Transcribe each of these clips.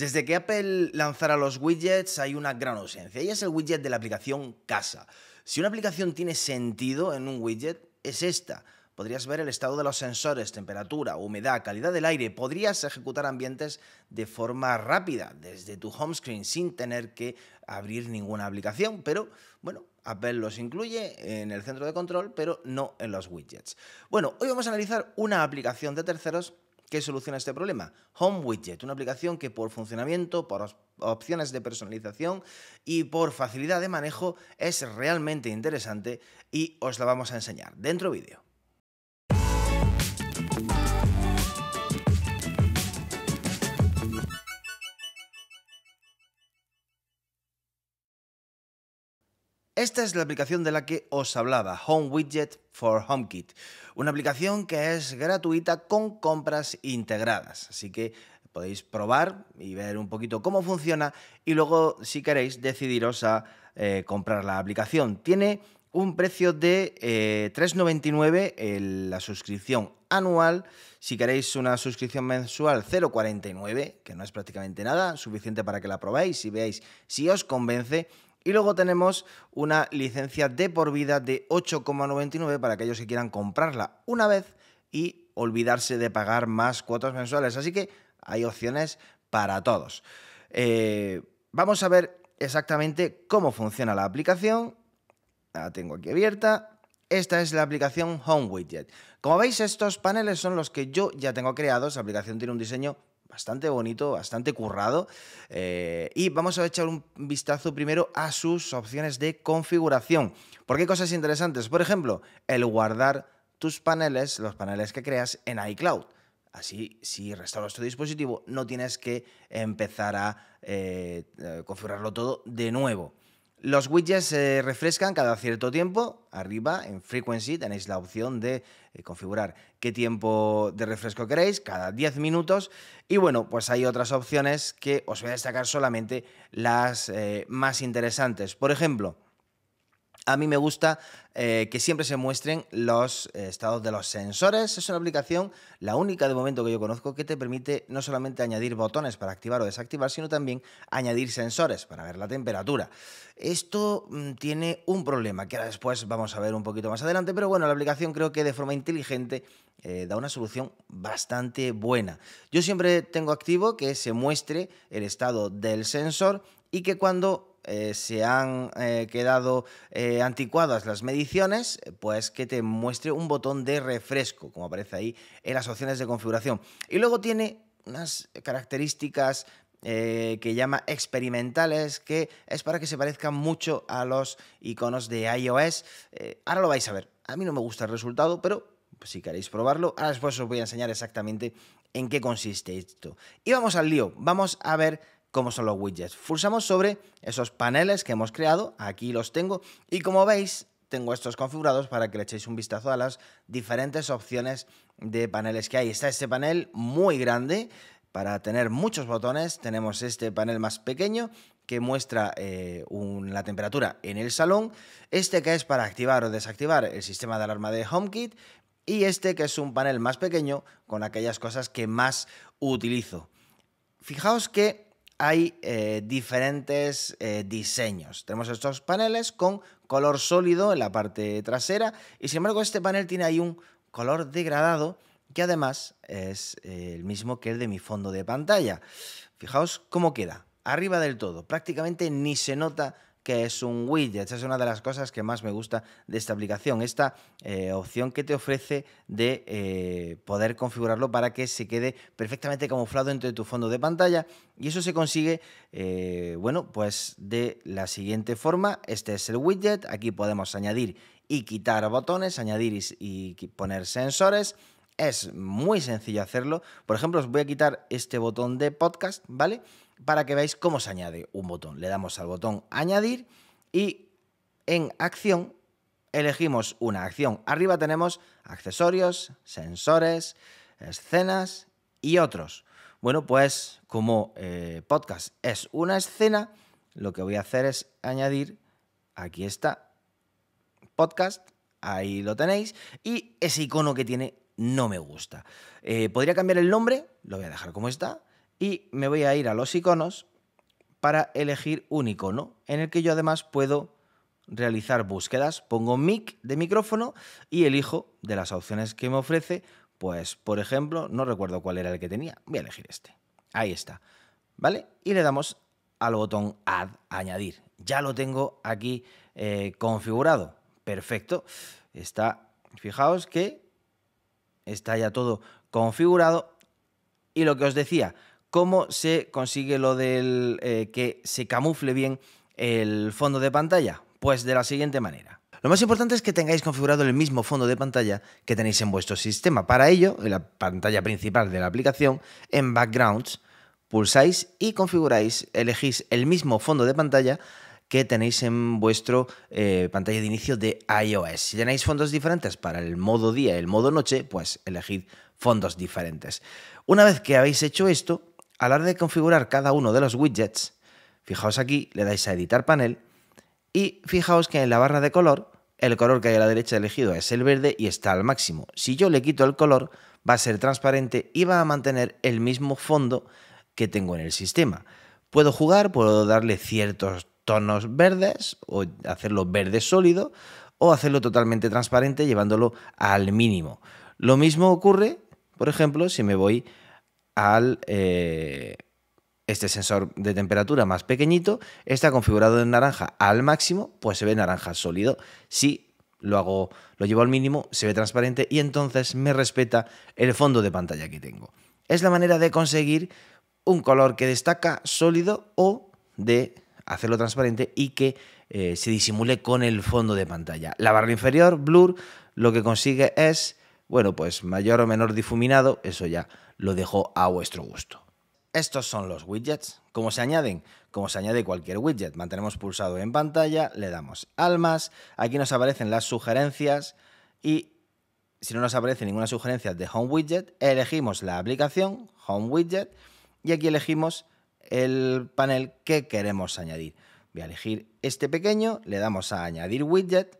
Desde que Apple lanzara los widgets hay una gran ausencia y es el widget de la aplicación casa. Si una aplicación tiene sentido en un widget, es esta. Podrías ver el estado de los sensores, temperatura, humedad, calidad del aire. Podrías ejecutar ambientes de forma rápida desde tu home screen sin tener que abrir ninguna aplicación. Pero bueno, Apple los incluye en el centro de control, pero no en los widgets. Bueno, hoy vamos a analizar una aplicación de terceros ¿Qué soluciona este problema? Home Widget, una aplicación que por funcionamiento, por opciones de personalización y por facilidad de manejo es realmente interesante y os la vamos a enseñar dentro vídeo. Esta es la aplicación de la que os hablaba, Home Widget for HomeKit, una aplicación que es gratuita con compras integradas, así que podéis probar y ver un poquito cómo funciona y luego si queréis decidiros a eh, comprar la aplicación. Tiene un precio de 3,99 eh, 3,99 la suscripción anual. Si queréis una suscripción mensual 0,49, que no es prácticamente nada, suficiente para que la probéis y veáis si os convence. Y luego tenemos una licencia de por vida de 8,99 para aquellos que quieran comprarla una vez y olvidarse de pagar más cuotas mensuales. Así que hay opciones para todos. Eh, vamos a ver exactamente cómo funciona la aplicación. La tengo aquí abierta. Esta es la aplicación Home Widget. Como veis, estos paneles son los que yo ya tengo creados. La aplicación tiene un diseño bastante bonito, bastante currado. Eh, y vamos a echar un vistazo primero a sus opciones de configuración, porque hay cosas interesantes. Por ejemplo, el guardar tus paneles, los paneles que creas en iCloud. Así, si restauras tu dispositivo, no tienes que empezar a eh, eh, configurarlo todo de nuevo. Los widgets se refrescan cada cierto tiempo. Arriba en Frequency tenéis la opción de eh, configurar qué tiempo de refresco queréis, cada 10 minutos. Y bueno, pues hay otras opciones que os voy a destacar solamente las eh, más interesantes. Por ejemplo, a mí me gusta eh, que siempre se muestren los eh, estados de los sensores. Es una aplicación, la única de momento que yo conozco, que te permite no solamente añadir botones para activar o desactivar, sino también añadir sensores para ver la temperatura. Esto mm, tiene un problema que ahora después vamos a ver un poquito más adelante, pero bueno, la aplicación creo que de forma inteligente eh, da una solución bastante buena. Yo siempre tengo activo que se muestre el estado del sensor y que cuando eh, se han eh, quedado eh, anticuadas las mediciones, pues que te muestre un botón de refresco, como aparece ahí en las opciones de configuración. Y luego tiene unas características que llama experimentales, que es para que se parezca mucho a los iconos de iOS. ahora lo vais a ver. A mí no me gusta el resultado, pero si queréis probarlo, ahora después os voy a enseñar exactamente en qué consiste esto. Y vamos al lío, vamos a ver cómo son los widgets. Pulsamos sobre esos paneles que hemos creado, aquí los tengo, y como veis, tengo estos configurados para que le echéis un vistazo a las diferentes opciones de paneles que hay. Está este panel muy grande, para tener muchos botones tenemos este panel más pequeño que muestra eh, la temperatura en el salón, este que es para activar o desactivar el sistema de alarma de HomeKit y este que es un panel más pequeño con aquellas cosas que más utilizo. Fijaos que hay eh, diferentes eh, diseños. Tenemos estos paneles con color sólido en la parte trasera y sin embargo este panel tiene ahí un color degradado que además es eh, el mismo que el de mi fondo de pantalla. Fijaos cómo queda, arriba del todo, prácticamente ni se nota que es un widget. es una de las cosas que más me gusta de esta aplicación, esta eh, opción que te ofrece de eh, poder configurarlo para que se quede perfectamente camuflado entre tu fondo de pantalla. Y eso se consigue, eh, bueno, pues de la siguiente forma. Este es el widget, aquí podemos añadir y quitar botones, añadir y, y poner sensores. Es muy sencillo hacerlo. Por ejemplo, os voy a quitar este botón de podcast, ¿vale? para que veáis cómo se añade un botón. Le damos al botón añadir y en acción elegimos una acción. Arriba tenemos accesorios, sensores, escenas y otros. Bueno, pues como eh, podcast es una escena, lo que voy a hacer es añadir, aquí está, podcast, ahí lo tenéis, y ese icono que tiene no me gusta. Eh, podría cambiar el nombre, lo voy a dejar como está, y me voy a ir a los iconos para elegir un icono en el que yo además puedo realizar búsquedas. Pongo mic de micrófono y elijo de las opciones que me ofrece, pues por ejemplo, no recuerdo cuál era el que tenía, voy a elegir este. Ahí está. ¿Vale? Y le damos al botón Add, añadir. Ya lo tengo aquí eh, configurado. Perfecto. Está, fijaos que está ya todo configurado. Y lo que os decía, cómo se consigue lo del eh, que se camufle bien el fondo de pantalla. Pues de la siguiente manera. Lo más importante es que tengáis configurado el mismo fondo de pantalla que tenéis en vuestro sistema. Para ello, en la pantalla principal de la aplicación, en Backgrounds, pulsáis y configuráis, elegís el mismo fondo de pantalla que tenéis en vuestro eh, pantalla de inicio de iOS. Si tenéis fondos diferentes para el modo día y el modo noche, pues elegid fondos diferentes. Una vez que habéis hecho esto, a la hora de configurar cada uno de los widgets, fijaos aquí, le dais a editar panel y fijaos que en la barra de color, el color que hay a la derecha elegido es el verde y está al máximo. Si yo le quito el color, va a ser transparente y va a mantener el mismo fondo que tengo en el sistema. Puedo jugar, puedo darle ciertos tonos verdes o hacerlo verde sólido o hacerlo totalmente transparente llevándolo al mínimo. Lo mismo ocurre, por ejemplo, si me voy al eh, este sensor de temperatura más pequeñito. Está configurado en naranja al máximo, pues se ve naranja sólido. Si lo hago, lo llevo al mínimo, se ve transparente y entonces me respeta el fondo de pantalla que tengo. Es la manera de conseguir un color que destaca sólido o de hacerlo transparente y que eh, se disimule con el fondo de pantalla. La barra inferior, blur, lo que consigue es bueno, pues mayor o menor difuminado, eso ya lo dejo a vuestro gusto. Estos son los widgets. ¿Cómo se añaden? Como se añade cualquier widget. Mantenemos pulsado en pantalla, le damos almas, aquí nos aparecen las sugerencias y si no nos aparece ninguna sugerencia de Home Widget, elegimos la aplicación Home Widget y aquí elegimos el panel que queremos añadir. Voy a elegir este pequeño, le damos a añadir widget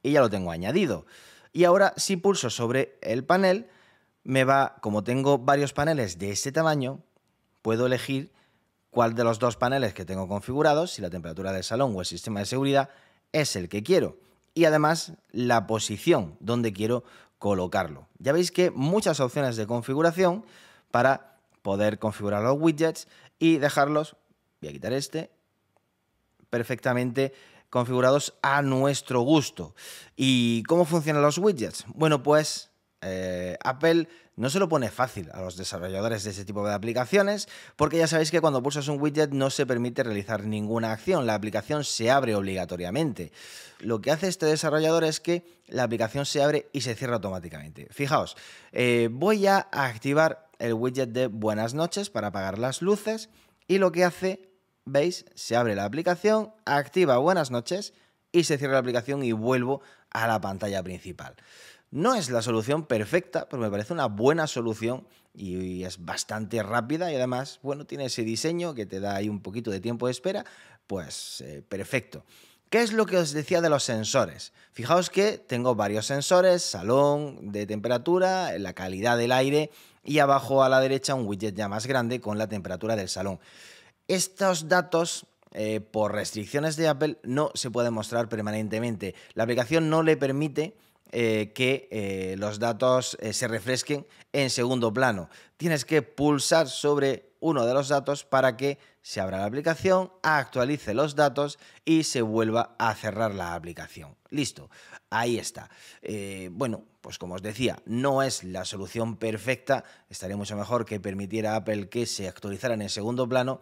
y ya lo tengo añadido. Y ahora si pulso sobre el panel, me va, como tengo varios paneles de este tamaño, puedo elegir cuál de los dos paneles que tengo configurados, si la temperatura del salón o el sistema de seguridad, es el que quiero. Y además la posición donde quiero colocarlo. Ya veis que muchas opciones de configuración para poder configurar los widgets y dejarlos, voy a quitar este, perfectamente configurados a nuestro gusto. ¿Y cómo funcionan los widgets? Bueno, pues eh, Apple no se lo pone fácil a los desarrolladores de este tipo de aplicaciones, porque ya sabéis que cuando pulsas un widget no se permite realizar ninguna acción, la aplicación se abre obligatoriamente. Lo que hace este desarrollador es que la aplicación se abre y se cierra automáticamente. Fijaos, eh, voy a activar el widget de buenas noches para apagar las luces y lo que hace ¿Veis? Se abre la aplicación, activa buenas noches y se cierra la aplicación y vuelvo a la pantalla principal. No es la solución perfecta, pero me parece una buena solución y es bastante rápida y además, bueno, tiene ese diseño que te da ahí un poquito de tiempo de espera, pues eh, perfecto. ¿Qué es lo que os decía de los sensores? Fijaos que tengo varios sensores, salón de temperatura, la calidad del aire y abajo a la derecha un widget ya más grande con la temperatura del salón. Estos datos eh, por restricciones de Apple no se pueden mostrar permanentemente. La aplicación no le permite eh, que eh, los datos se refresquen en segundo plano. Tienes que pulsar sobre uno de los datos para que se abra la aplicación, actualice los datos y se vuelva a cerrar la aplicación. Listo, ahí está. bueno, pues como os decía, no es la solución perfecta, estaría mucho mejor que permitiera Apple que se actualizaran en segundo plano,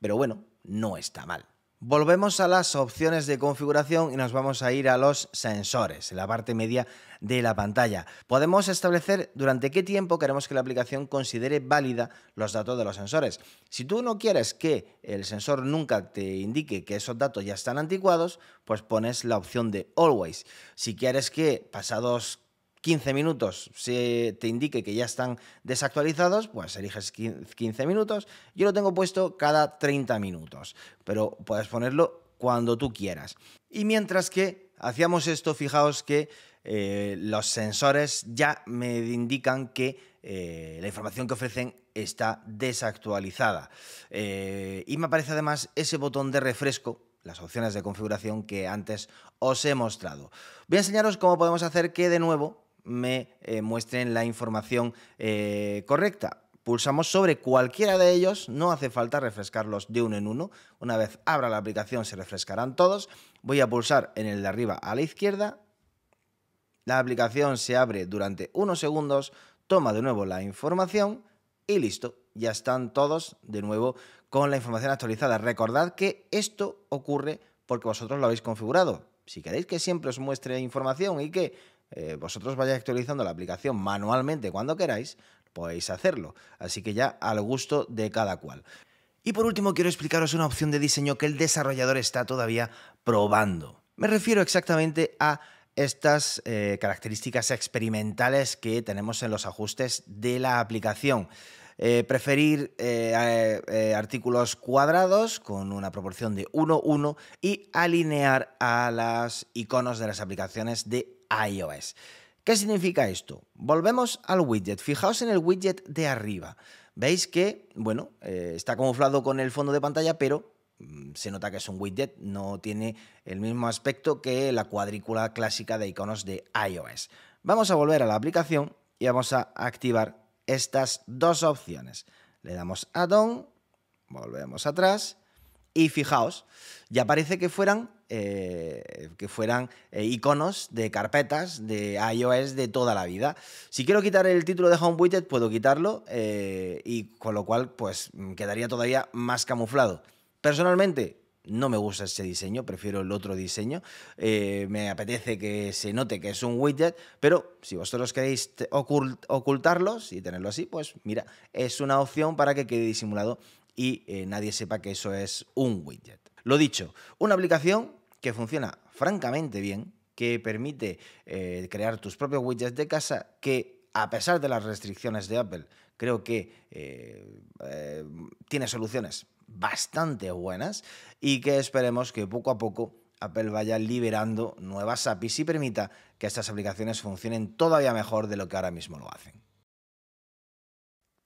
pero bueno, no está mal. Volvemos a las opciones de configuración y nos vamos a ir a los sensores, en la parte media de la pantalla. Podemos establecer durante qué tiempo queremos que la aplicación considere válida los datos de los sensores. Si tú no quieres que el sensor nunca te indique que esos datos ya están anticuados, pues pones la opción de always. Si quieres que pasados 15 minutos se te indique que ya están desactualizados, pues eliges 15 minutos. Yo lo tengo puesto cada 30 minutos, pero puedes ponerlo cuando tú quieras. Y mientras que hacíamos esto, fijaos que eh, los sensores ya me indican que eh, la información que ofrecen está desactualizada. Eh, y me aparece además ese botón de refresco las opciones de configuración que antes os he mostrado. Voy a enseñaros cómo podemos hacer que de nuevo me eh, muestren la información eh, correcta. Pulsamos sobre cualquiera de ellos, no hace falta refrescarlos de uno en uno. Una vez abra la aplicación se refrescarán todos. Voy a pulsar en el de arriba a la izquierda. La aplicación se abre durante unos segundos, toma de nuevo la información y listo, ya están todos de nuevo con la información actualizada. Recordad que esto ocurre porque vosotros lo habéis configurado. Si queréis que siempre os muestre información y que eh, vosotros vayáis actualizando la aplicación manualmente cuando queráis, podéis hacerlo. Así que ya al gusto de cada cual. Y por último quiero explicaros una opción de diseño que el desarrollador está todavía probando. Me refiero exactamente a estas eh, características experimentales que tenemos en los ajustes de la aplicación. Eh, preferir artículos cuadrados con una proporción de 1-1 y alinear a las iconos de las aplicaciones de iOS. ¿Qué significa esto? Volvemos al widget. Fijaos en el widget de arriba. Veis que, bueno, eh, está camuflado con el fondo de pantalla, pero mm, se nota que es un widget, no tiene el mismo aspecto que la cuadrícula clásica de iconos de iOS. Vamos a volver a la aplicación y vamos a activar estas dos opciones. Le damos a Don, volvemos atrás y fijaos, ya parece que fueran eh, que fueran eh, iconos de carpetas de iOS de toda la vida. Si quiero quitar el título de Home Widget, puedo quitarlo eh, y con lo cual pues mm, quedaría todavía más camuflado. Personalmente, no me gusta ese diseño, prefiero el otro diseño. me apetece que se note que es un widget, pero si vosotros queréis ocultarlos y tenerlo así, pues mira, es una opción para que quede disimulado y nadie sepa que eso es un widget. Lo dicho, una aplicación que funciona francamente bien, que permite eh, crear tus propios widgets de casa, que a pesar de las restricciones de Apple, creo que eh, eh, tiene soluciones bastante buenas y que esperemos que poco a poco Apple vaya liberando nuevas APIs y permita que estas aplicaciones funcionen todavía mejor de lo que ahora mismo lo hacen.